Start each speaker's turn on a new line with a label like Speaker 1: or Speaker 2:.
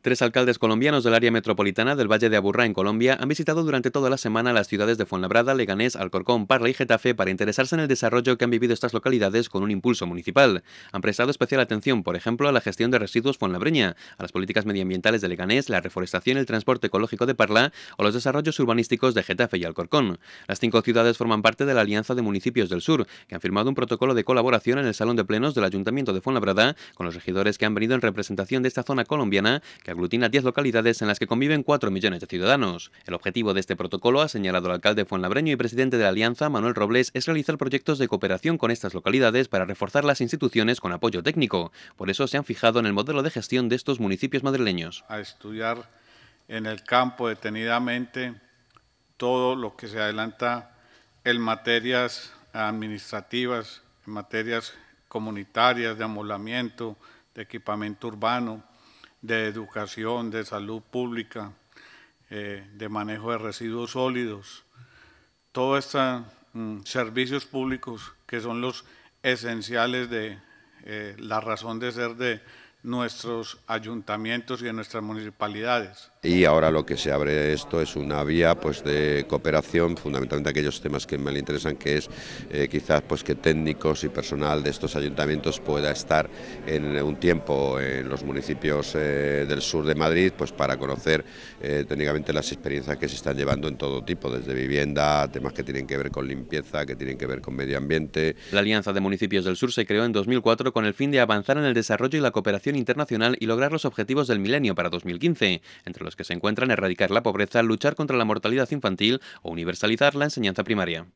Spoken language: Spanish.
Speaker 1: Tres alcaldes colombianos del área metropolitana del Valle de Aburrá, en Colombia, han visitado durante toda la semana las ciudades de Fuenlabrada, Leganés, Alcorcón, Parla y Getafe para interesarse en el desarrollo que han vivido estas localidades con un impulso municipal. Han prestado especial atención, por ejemplo, a la gestión de residuos fuenlabreña, a las políticas medioambientales de Leganés, la reforestación, el transporte ecológico de Parla o los desarrollos urbanísticos de Getafe y Alcorcón. Las cinco ciudades forman parte de la Alianza de Municipios del Sur, que han firmado un protocolo de colaboración en el Salón de Plenos del Ayuntamiento de Fuenlabrada con los regidores que han venido en representación de esta zona colombiana que aglutina 10 localidades en las que conviven 4 millones de ciudadanos. El objetivo de este protocolo, ha señalado el alcalde Labreño y presidente de la Alianza, Manuel Robles, es realizar proyectos de cooperación con estas localidades para reforzar las instituciones con apoyo técnico. Por eso se han fijado en el modelo de gestión de estos municipios madrileños.
Speaker 2: A estudiar en el campo detenidamente todo lo que se adelanta en materias administrativas, en materias comunitarias, de amolamiento, de equipamiento urbano, de educación, de salud pública, eh, de manejo de residuos sólidos, todos estos mm, servicios públicos que son los esenciales de eh, la razón de ser de nuestros ayuntamientos y en nuestras municipalidades.
Speaker 3: Y ahora lo que se abre esto es una vía pues de cooperación, fundamentalmente aquellos temas que me interesan, que es eh, quizás pues que técnicos y personal de estos ayuntamientos pueda estar en un tiempo en los municipios eh, del sur de Madrid, pues para conocer eh, técnicamente las experiencias que se están llevando en todo tipo, desde vivienda, temas que tienen que ver con limpieza, que tienen que ver con medio ambiente. La Alianza de Municipios
Speaker 1: del Sur se creó en 2004 con el fin de avanzar en el desarrollo y la cooperación internacional y lograr los objetivos del milenio para 2015, entre los que se encuentran erradicar la pobreza, luchar contra la mortalidad infantil o universalizar la enseñanza primaria.